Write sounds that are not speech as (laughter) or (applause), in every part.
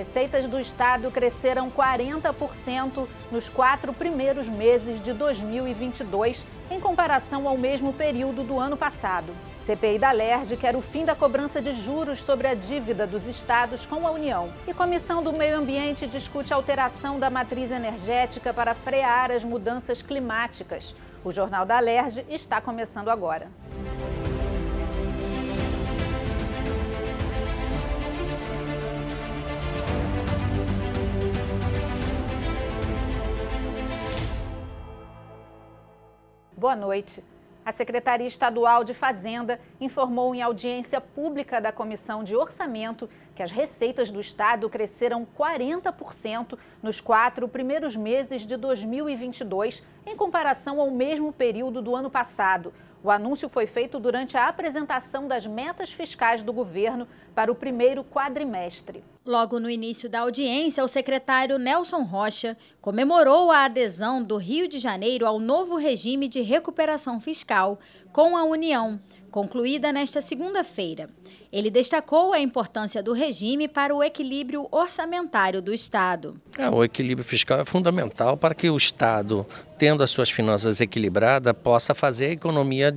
Receitas do Estado cresceram 40% nos quatro primeiros meses de 2022, em comparação ao mesmo período do ano passado. CPI da LERJ quer o fim da cobrança de juros sobre a dívida dos estados com a União. E Comissão do Meio Ambiente discute a alteração da matriz energética para frear as mudanças climáticas. O Jornal da LERJ está começando agora. Boa noite. A Secretaria Estadual de Fazenda informou em audiência pública da Comissão de Orçamento que as receitas do Estado cresceram 40% nos quatro primeiros meses de 2022, em comparação ao mesmo período do ano passado. O anúncio foi feito durante a apresentação das metas fiscais do governo para o primeiro quadrimestre. Logo no início da audiência, o secretário Nelson Rocha comemorou a adesão do Rio de Janeiro ao novo regime de recuperação fiscal com a União, concluída nesta segunda-feira. Ele destacou a importância do regime para o equilíbrio orçamentário do Estado. É, o equilíbrio fiscal é fundamental para que o Estado, tendo as suas finanças equilibradas, possa fazer a economia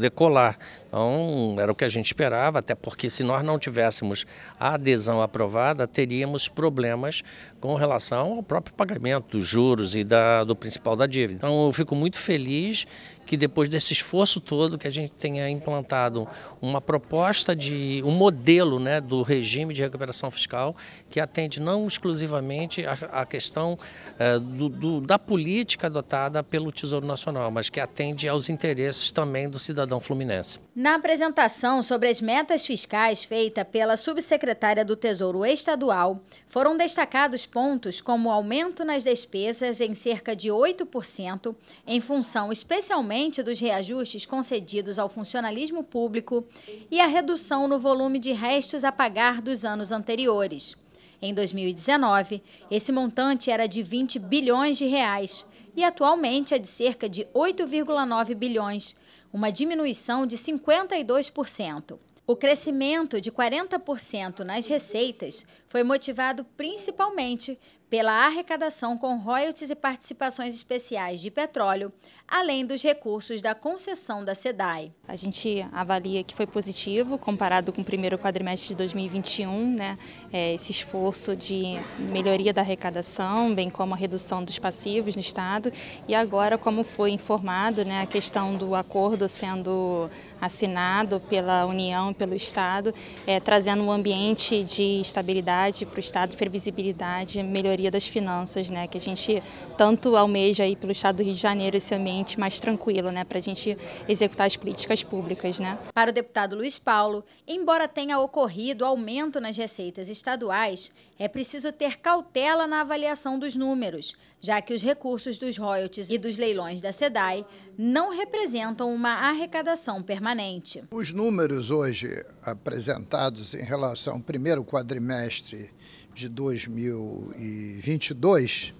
decolar. Então, era o que a gente esperava, até porque se nós não tivéssemos a adesão aprovada, teríamos problemas com relação ao próprio pagamento dos juros e da, do principal da dívida. Então, eu fico muito feliz que depois desse esforço todo que a gente tenha implantado uma proposta de um modelo né, do regime de recuperação fiscal que atende não exclusivamente a, questão eh, do, do, da política adotada pelo Tesouro Nacional, mas que atende aos interesses também do cidadão fluminense. Na apresentação sobre as metas fiscais feita pela subsecretária do Tesouro Estadual, foram destacados pontos como aumento nas despesas em cerca de 8%, em função especialmente diferente dos reajustes concedidos ao funcionalismo público e a redução no volume de restos a pagar dos anos anteriores. Em 2019, esse montante era de 20 bilhões de reais e atualmente é de cerca de 8,9 bilhões, uma diminuição de 52%. O crescimento de 40% nas receitas foi motivado principalmente pela arrecadação com royalties e participações especiais de petróleo, além dos recursos da concessão da SEDAI. A gente avalia que foi positivo comparado com o primeiro quadrimestre de 2021, né? É, esse esforço de melhoria da arrecadação, bem como a redução dos passivos no Estado. E agora, como foi informado, né, a questão do acordo sendo assinado pela União, pelo Estado, é, trazendo um ambiente de estabilidade para o Estado, previsibilidade, melhoria das finanças, né? Que a gente tanto almeja aí pelo Estado do Rio de Janeiro esse ambiente ambiente mais tranquilo né, para a gente executar as políticas públicas. Né. Para o deputado Luiz Paulo, embora tenha ocorrido aumento nas receitas estaduais, é preciso ter cautela na avaliação dos números, já que os recursos dos royalties e dos leilões da SEDAI não representam uma arrecadação permanente. Os números hoje apresentados em relação ao primeiro quadrimestre de 2022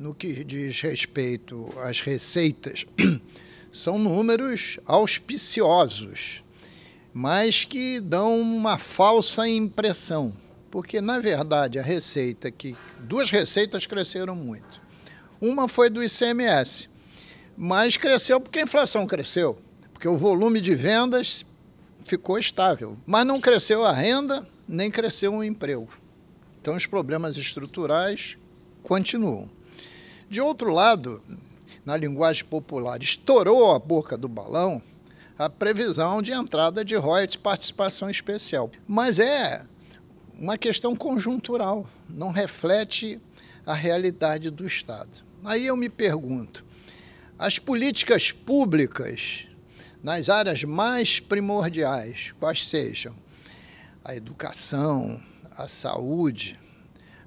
no que diz respeito às receitas, (clears throat) são números auspiciosos, mas que dão uma falsa impressão, porque na verdade a receita que duas receitas cresceram muito. Uma foi do ICMS, mas cresceu porque a inflação cresceu, porque o volume de vendas ficou estável, mas não cresceu a renda, nem cresceu o emprego. Então os problemas estruturais continuam. De outro lado, na linguagem popular, estourou a boca do balão a previsão de entrada de royalties participação especial. Mas é uma questão conjuntural, não reflete a realidade do Estado. Aí eu me pergunto, as políticas públicas nas áreas mais primordiais, quais sejam a educação, a saúde,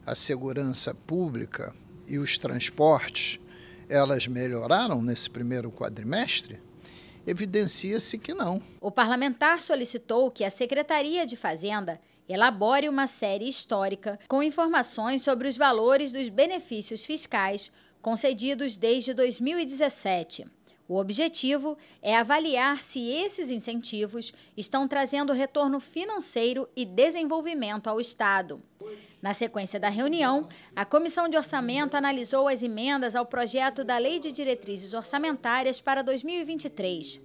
a segurança pública, e os transportes, elas melhoraram nesse primeiro quadrimestre? Evidencia-se que não. O parlamentar solicitou que a Secretaria de Fazenda elabore uma série histórica com informações sobre os valores dos benefícios fiscais concedidos desde 2017. O objetivo é avaliar se esses incentivos estão trazendo retorno financeiro e desenvolvimento ao Estado. Na sequência da reunião, a Comissão de Orçamento analisou as emendas ao projeto da Lei de Diretrizes Orçamentárias para 2023.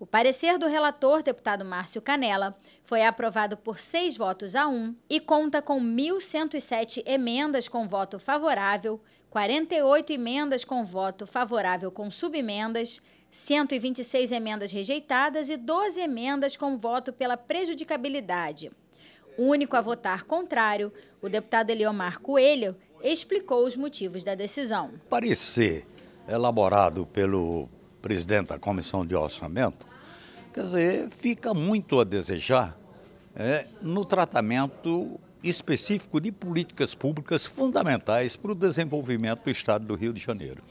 O parecer do relator, deputado Márcio Canela, foi aprovado por seis votos a um e conta com 1.107 emendas com voto favorável, 48 emendas com voto favorável com subemendas, 126 emendas rejeitadas e 12 emendas com voto pela prejudicabilidade. Único a votar contrário, o deputado Eliomar Coelho explicou os motivos da decisão. Parecer elaborado pelo presidente da Comissão de Orçamento, quer dizer, fica muito a desejar é, no tratamento específico de políticas públicas fundamentais para o desenvolvimento do Estado do Rio de Janeiro.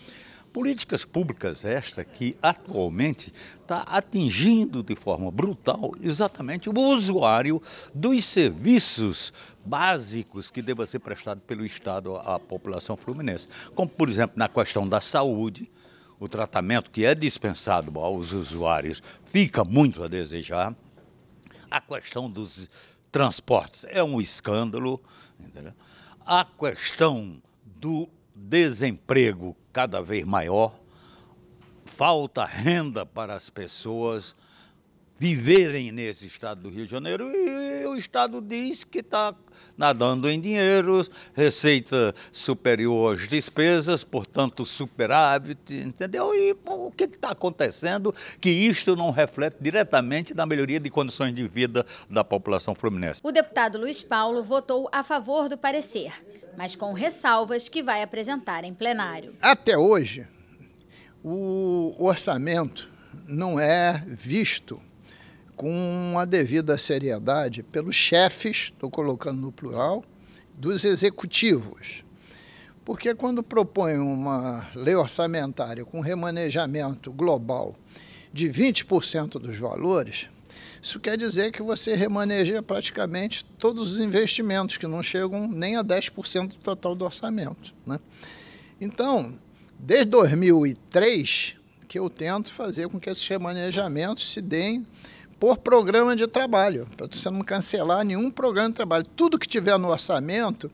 Políticas públicas esta que atualmente está atingindo de forma brutal exatamente o usuário dos serviços básicos que deva ser prestado pelo Estado à população fluminense, como por exemplo na questão da saúde, o tratamento que é dispensado aos usuários fica muito a desejar. A questão dos transportes é um escândalo. Entendeu? A questão do desemprego cada vez maior, falta renda para as pessoas viverem nesse estado do Rio de Janeiro e o estado diz que está nadando em dinheiros, receita superior às despesas, portanto superávit, entendeu? E bom, o que está acontecendo que isto não reflete diretamente na melhoria de condições de vida da população fluminense? O deputado Luiz Paulo votou a favor do parecer mas com ressalvas que vai apresentar em plenário. Até hoje, o orçamento não é visto com a devida seriedade pelos chefes, estou colocando no plural, dos executivos. Porque quando propõe uma lei orçamentária com remanejamento global de 20% dos valores, isso quer dizer que você remaneja praticamente todos os investimentos, que não chegam nem a 10% do total do orçamento. Né? Então, desde 2003, que eu tento fazer com que esses remanejamentos se deem por programa de trabalho, para você não cancelar nenhum programa de trabalho. Tudo que tiver no orçamento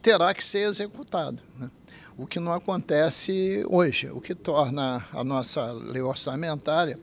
terá que ser executado. Né? O que não acontece hoje, o que torna a nossa lei orçamentária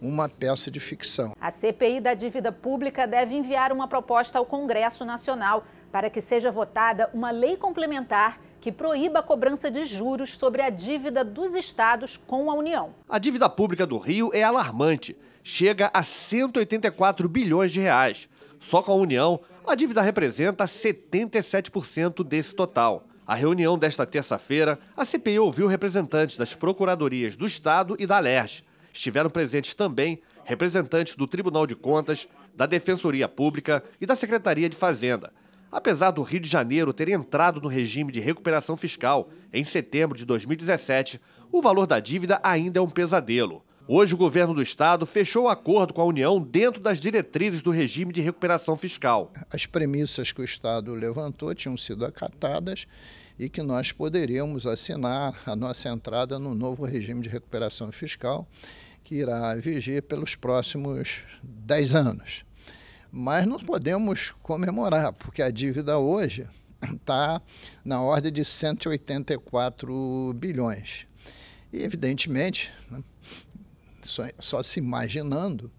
uma peça de ficção. A CPI da dívida pública deve enviar uma proposta ao Congresso Nacional para que seja votada uma lei complementar que proíba a cobrança de juros sobre a dívida dos estados com a União. A dívida pública do Rio é alarmante, chega a 184 bilhões de reais. Só com a União, a dívida representa 77% desse total. A reunião desta terça-feira, a CPI ouviu representantes das procuradorias do Estado e da LERJ estiveram presentes também representantes do Tribunal de Contas, da Defensoria Pública e da Secretaria de Fazenda. Apesar do Rio de Janeiro ter entrado no regime de recuperação fiscal em setembro de 2017, o valor da dívida ainda é um pesadelo. Hoje, o governo do estado fechou o acordo com a União dentro das diretrizes do regime de recuperação fiscal. As premissas que o estado levantou tinham sido acatadas e que nós poderíamos assinar a nossa entrada no novo regime de recuperação fiscal que irá vigir pelos próximos 10 anos. Mas não podemos comemorar, porque a dívida hoje está na ordem de 184 bilhões. E, evidentemente, né, só, só se imaginando,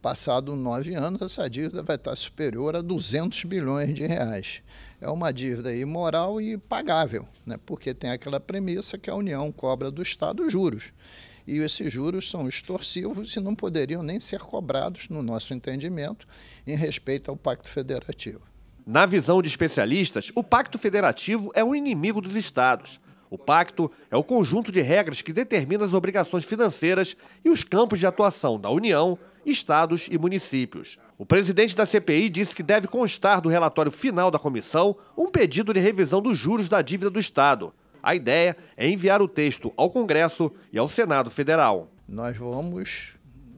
passado nove anos, essa dívida vai estar superior a 200 bilhões de reais. É uma dívida imoral e pagável, né? porque tem aquela premissa que a União cobra do Estado juros e esses juros são extorsivos e não poderiam nem ser cobrados, no nosso entendimento, em respeito ao Pacto Federativo. Na visão de especialistas, o Pacto Federativo é um inimigo dos Estados. O pacto é o conjunto de regras que determina as obrigações financeiras e os campos de atuação da União, estados e municípios. O presidente da CPI disse que deve constar do relatório final da comissão um pedido de revisão dos juros da dívida do Estado a ideia é enviar o texto ao Congresso e ao Senado Federal. Nós vamos,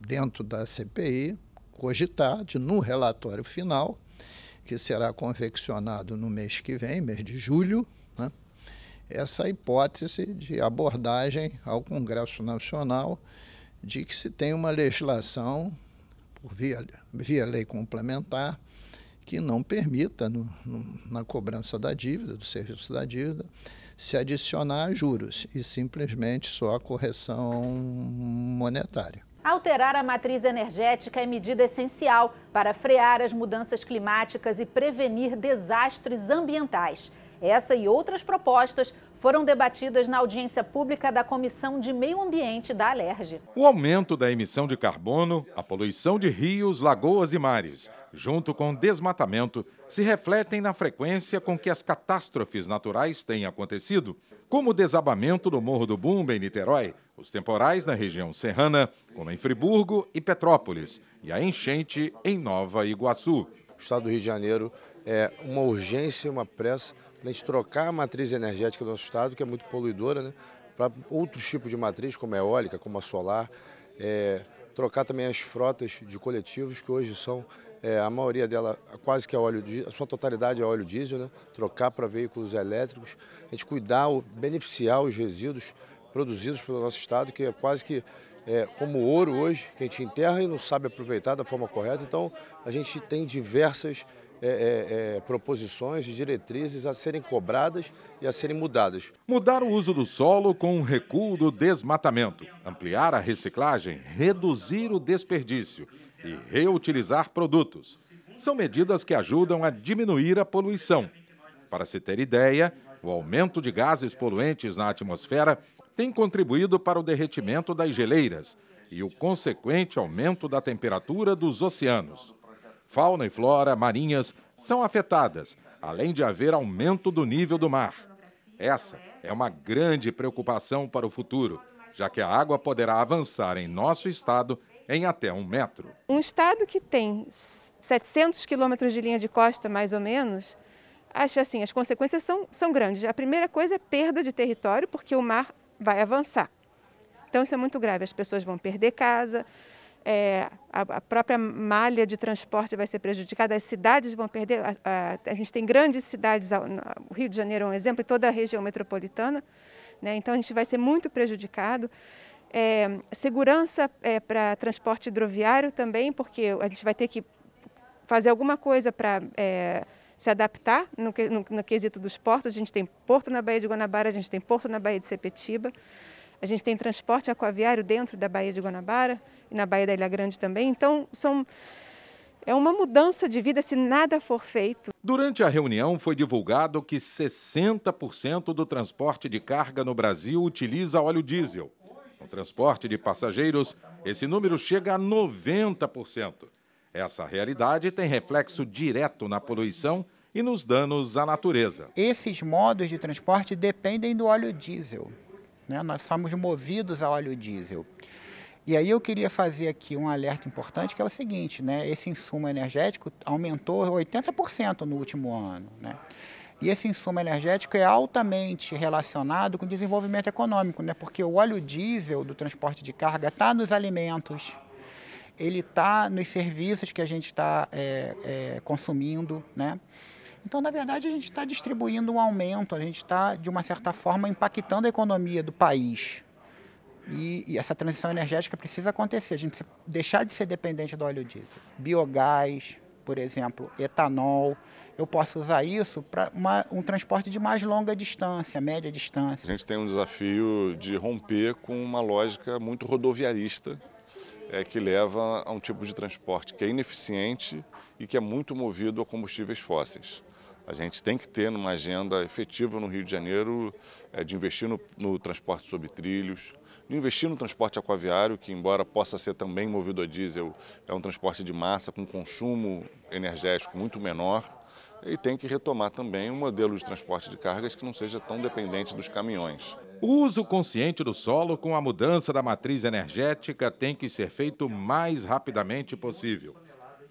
dentro da CPI, cogitar de, no relatório final, que será confeccionado no mês que vem, mês de julho, né, essa hipótese de abordagem ao Congresso Nacional de que se tem uma legislação, por via, via lei complementar, que não permita, no, no, na cobrança da dívida, do serviço da dívida, se adicionar juros e simplesmente só a correção monetária. Alterar a matriz energética é medida essencial para frear as mudanças climáticas e prevenir desastres ambientais. Essa e outras propostas foram debatidas na audiência pública da Comissão de Meio Ambiente da Alerj. O aumento da emissão de carbono, a poluição de rios, lagoas e mares, junto com o desmatamento, se refletem na frequência com que as catástrofes naturais têm acontecido, como o desabamento do Morro do Bumba em Niterói, os temporais na região serrana, como em Friburgo e Petrópolis, e a enchente em Nova Iguaçu. O estado do Rio de Janeiro é uma urgência, uma pressa para a gente trocar a matriz energética do nosso estado, que é muito poluidora, né, para outros tipos de matriz, como a eólica, como a solar. É, trocar também as frotas de coletivos que hoje são é, a maioria dela, quase que é óleo diesel, a sua totalidade é óleo diesel, né? trocar para veículos elétricos, a gente cuidar, beneficiar os resíduos produzidos pelo nosso estado, que é quase que é, como ouro hoje, que a gente enterra e não sabe aproveitar da forma correta. Então, a gente tem diversas é, é, é proposições e diretrizes a serem cobradas e a serem mudadas. Mudar o uso do solo com o recuo do desmatamento, ampliar a reciclagem, reduzir o desperdício e reutilizar produtos. São medidas que ajudam a diminuir a poluição. Para se ter ideia, o aumento de gases poluentes na atmosfera tem contribuído para o derretimento das geleiras e o consequente aumento da temperatura dos oceanos. Fauna e flora marinhas são afetadas, além de haver aumento do nível do mar. Essa é uma grande preocupação para o futuro, já que a água poderá avançar em nosso estado em até um metro. Um estado que tem 700 quilômetros de linha de costa, mais ou menos, acha assim, as consequências são, são grandes. A primeira coisa é perda de território, porque o mar vai avançar. Então isso é muito grave, as pessoas vão perder casa, é, a, a, própria malha de transporte vai ser prejudicada, as cidades vão perder, a, a, a gente tem grandes cidades, o Rio de Janeiro é um exemplo, e toda a região metropolitana, né? então a gente vai ser muito prejudicado. É, segurança é, para transporte hidroviário também, porque a gente vai ter que fazer alguma coisa para é, se adaptar no, no, no, quesito dos portos. A gente tem porto na Baía de Guanabara, a gente tem porto na Baía de Sepetiba, a gente tem transporte aquaviário dentro da Baía de Guanabara e na Baía da Ilha Grande também. Então, são. É uma mudança de vida se nada for feito. Durante a reunião foi divulgado que 60% do transporte de carga no Brasil utiliza óleo diesel. No transporte de passageiros, esse número chega a 90%. Essa realidade tem reflexo direto na poluição e nos danos à natureza. Esses modos de transporte dependem do óleo diesel. Né? Nós somos movidos a óleo diesel. E aí eu queria fazer aqui um alerta importante, que é o seguinte, né? esse insumo energético aumentou 80% no último ano. Né? E esse insumo energético é altamente relacionado com o desenvolvimento econômico, né? porque o óleo diesel do transporte de carga está nos alimentos, ele está nos serviços que a gente está é, é, consumindo. Né? Então, na verdade, a gente está distribuindo um aumento, a gente está, de uma certa forma, impactando a economia do país. E, e, essa transição energética precisa acontecer. A gente precisa deixar de ser dependente do óleo diesel. Biogás, por exemplo, etanol, eu posso usar isso para um transporte de mais longa distância, média distância. A gente tem um desafio de romper com uma lógica muito rodoviarista, é, que leva a um tipo de transporte que é ineficiente e que é muito movido a combustíveis fósseis. A gente tem que ter uma agenda efetiva no Rio de Janeiro é, de investir no, no transporte sobre trilhos, de investir no transporte aquaviário, que embora possa ser também movido a diesel, é um transporte de massa com consumo energético muito menor e tem que retomar também um modelo de transporte de cargas que não seja tão dependente dos caminhões. O uso consciente do solo com a mudança da matriz energética tem que ser feito o mais rapidamente possível.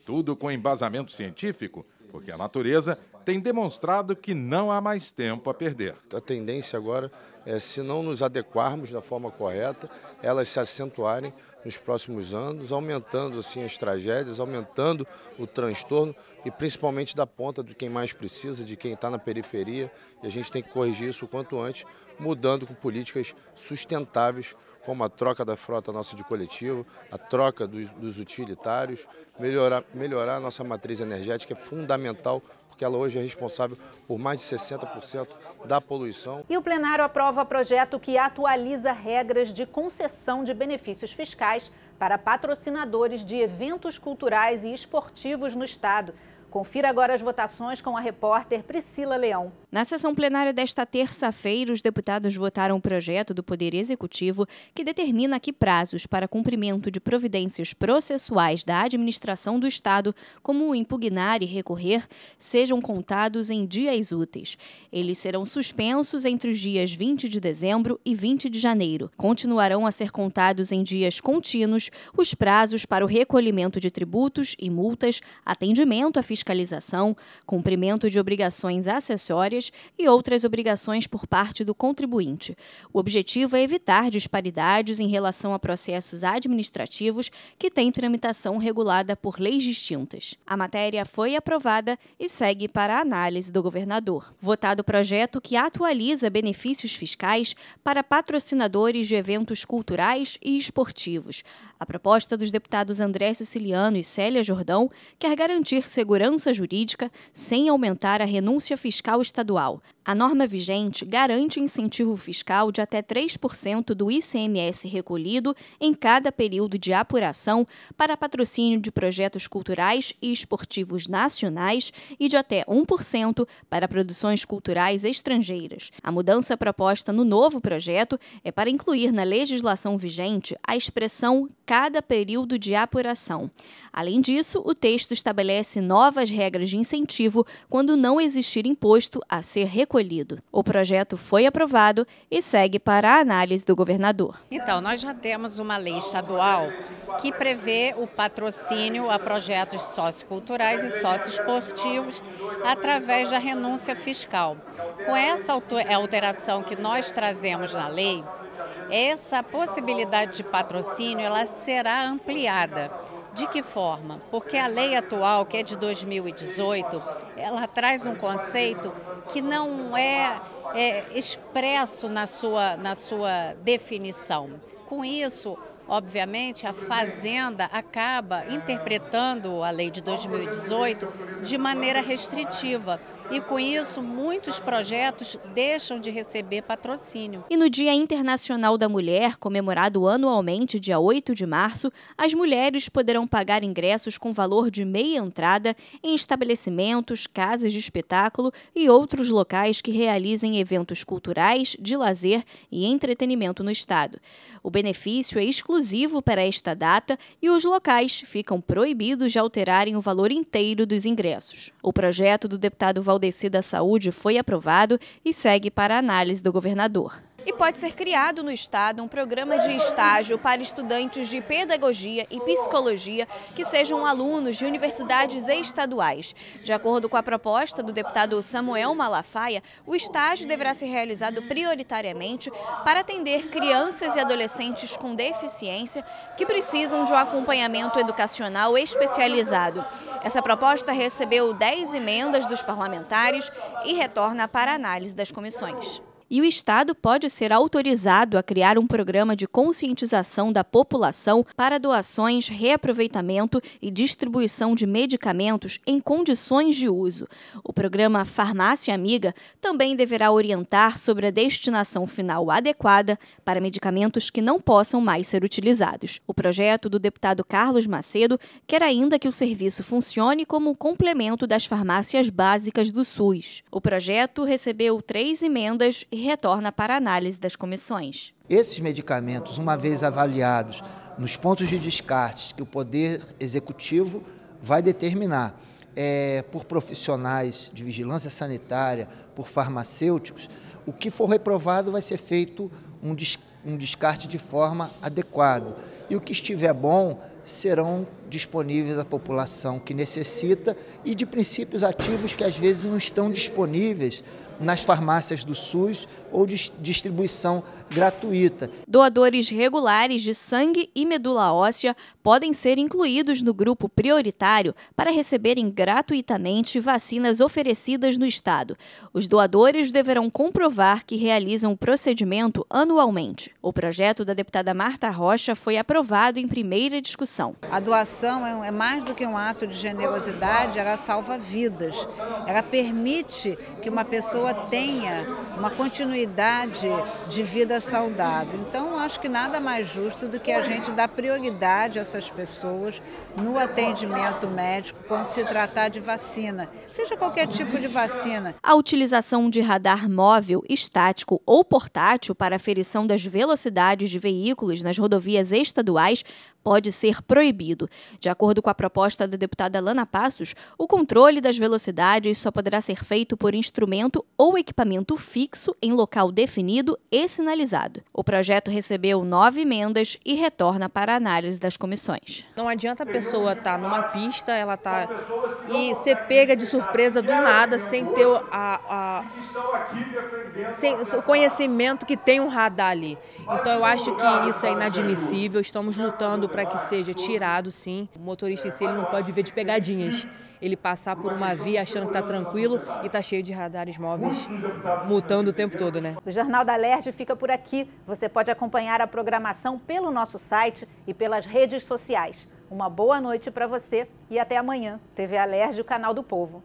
Tudo com embasamento científico, porque a natureza tem demonstrado que não há mais tempo a perder. A tendência agora é, se não nos adequarmos da forma correta, elas se acentuarem nos próximos anos, aumentando assim as tragédias, aumentando o transtorno e principalmente da ponta de quem mais precisa, de quem está na periferia. E a gente tem que corrigir isso o quanto antes, mudando com políticas sustentáveis, como a troca da frota nossa de coletivo, a troca dos, dos utilitários, melhorar, melhorar a nossa matriz energética é fundamental porque ela hoje é responsável por mais de 60% da poluição. E o plenário aprova projeto que atualiza regras de concessão de benefícios fiscais para patrocinadores de eventos culturais e esportivos no estado. Confira agora as votações com a repórter Priscila Leão. Na sessão plenária desta terça-feira, os deputados votaram o projeto do Poder Executivo que determina que prazos para cumprimento de providências processuais da administração do Estado, como impugnar e recorrer, sejam contados em dias úteis. Eles serão suspensos entre os dias 20 de dezembro e 20 de janeiro. Continuarão a ser contados em dias contínuos os prazos para o recolhimento de tributos e multas, atendimento a fiscalização fiscalização, cumprimento de obrigações acessórias e outras obrigações por parte do contribuinte. O objetivo é evitar disparidades em relação a processos administrativos que têm tramitação regulada por leis distintas. A matéria foi aprovada e segue para a análise do governador. Votado o projeto que atualiza benefícios fiscais para patrocinadores de eventos culturais e esportivos. A proposta dos deputados André Siciliano e Célia Jordão quer garantir segurança segurança jurídica sem aumentar a renúncia fiscal estadual, a norma vigente garante o incentivo fiscal de até 3% do ICMS recolhido em cada período de apuração para patrocínio de projetos culturais e esportivos nacionais e de até 1% para produções culturais estrangeiras. A mudança proposta no novo projeto é para incluir na legislação vigente a expressão cada período de apuração. Além disso, o texto estabelece novas regras de incentivo quando não existir imposto a ser recolhido acolhido. O projeto foi aprovado e segue para a análise do governador. Então, nós já temos uma lei estadual que prevê o patrocínio a projetos socioculturais e socioesportivos através da renúncia fiscal. Com essa é, alteração que nós trazemos na lei, essa possibilidade de patrocínio ela será ampliada. De que forma? Porque a lei atual, que é de 2018, ela traz um conceito que não é, é expresso na sua, na sua definição. Com isso, Obviamente, a Fazenda acaba interpretando a lei de 2018 de maneira restritiva e, com isso, muitos projetos deixam de receber patrocínio. E no Dia Internacional da Mulher, comemorado anualmente, dia 8 de março, as mulheres poderão pagar ingressos com valor de meia entrada em estabelecimentos, casas de espetáculo e outros locais que realizem eventos culturais, de lazer e entretenimento no estado. O benefício é exclusivo exclusivo para esta data e os locais ficam proibidos de alterarem o valor inteiro dos ingressos. O projeto do deputado Valdeci da Saúde foi aprovado e segue para análise do governador. E pode ser criado no Estado um programa de estágio para estudantes de pedagogia e psicologia que sejam alunos de universidades estaduais. De acordo com a proposta do deputado Samuel Malafaia, o estágio deverá ser realizado prioritariamente para atender crianças e adolescentes com deficiência que precisam de um acompanhamento educacional especializado. Essa proposta recebeu 10 emendas dos parlamentares e retorna para análise das comissões e o Estado pode ser autorizado a criar um programa de conscientização da população para doações, reaproveitamento e distribuição de medicamentos em condições de uso. O programa Farmácia Amiga também deverá orientar sobre a destinação final adequada para medicamentos que não possam mais ser utilizados. O projeto do deputado Carlos Macedo quer ainda que o serviço funcione como complemento das farmácias básicas do SUS. O projeto recebeu três emendas retorna para análise das comissões. Esses medicamentos, uma vez avaliados nos pontos de descarte que o Poder Executivo vai determinar é, por profissionais de vigilância sanitária, por farmacêuticos, o que for reprovado vai ser feito um, um descarte de forma adequada e o que estiver bom serão disponíveis à população que necessita e de princípios ativos que às vezes não estão disponíveis nas farmácias do SUS ou de distribuição gratuita. Doadores regulares de sangue e medula óssea podem ser incluídos no grupo prioritário para receberem gratuitamente vacinas oferecidas no estado. Os doadores deverão comprovar que realizam o procedimento anualmente. O projeto da deputada Marta Rocha foi aprovado aprovado em primeira discussão. A doação é, é mais do que um ato de generosidade, ela salva vidas. Ela permite que uma pessoa tenha uma continuidade de vida saudável. Então, acho que nada mais justo do que a gente dar prioridade a essas pessoas no atendimento médico quando se tratar de vacina, seja qualquer tipo de vacina. A utilização de radar móvel, estático ou portátil para aferição das velocidades de veículos nas rodovias estaduais pode ser proibido. De acordo com a proposta da deputada Lana Passos, o controle das velocidades só poderá ser feito por instrumento ou equipamento fixo em local definido e sinalizado. O projeto recebeu nove emendas e retorna para análise das comissões. Não adianta a pessoa estar tá numa pista, ela tá e ser pega de surpresa do nada sem ter a, a sem o conhecimento que tem um radar ali. Então eu acho que isso é inadmissível. Estamos lutando para que seja tirado, sim. O motorista em si ele não pode viver de pegadinhas. Ele passar por uma via achando que está tranquilo e está cheio de radares móveis mutando o tempo todo, né? O Jornal da Lerge fica por aqui. Você pode acompanhar a programação pelo nosso site e pelas redes sociais. Uma boa noite para você e até amanhã. TV Alerj, o canal do povo.